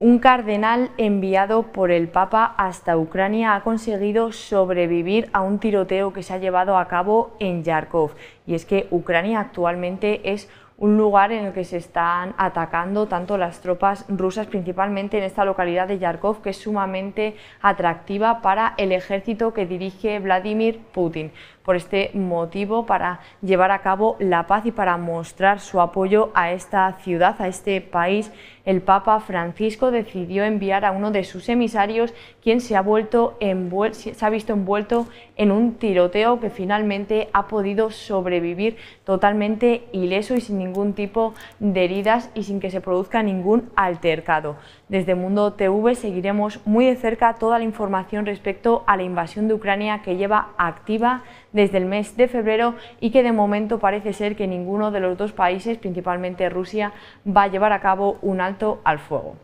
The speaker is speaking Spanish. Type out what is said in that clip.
Un cardenal enviado por el Papa hasta Ucrania ha conseguido sobrevivir a un tiroteo que se ha llevado a cabo en Yarkov. Y es que Ucrania actualmente es un lugar en el que se están atacando tanto las tropas rusas, principalmente en esta localidad de Yarkov, que es sumamente atractiva para el ejército que dirige Vladimir Putin por este motivo para llevar a cabo la paz y para mostrar su apoyo a esta ciudad, a este país. El Papa Francisco decidió enviar a uno de sus emisarios, quien se ha, vuelto se ha visto envuelto en un tiroteo que finalmente ha podido sobrevivir totalmente ileso y sin ningún tipo de heridas y sin que se produzca ningún altercado. Desde Mundo TV seguiremos muy de cerca toda la información respecto a la invasión de Ucrania que lleva activa desde el mes de febrero y que de momento parece ser que ninguno de los dos países, principalmente Rusia, va a llevar a cabo un alto al fuego.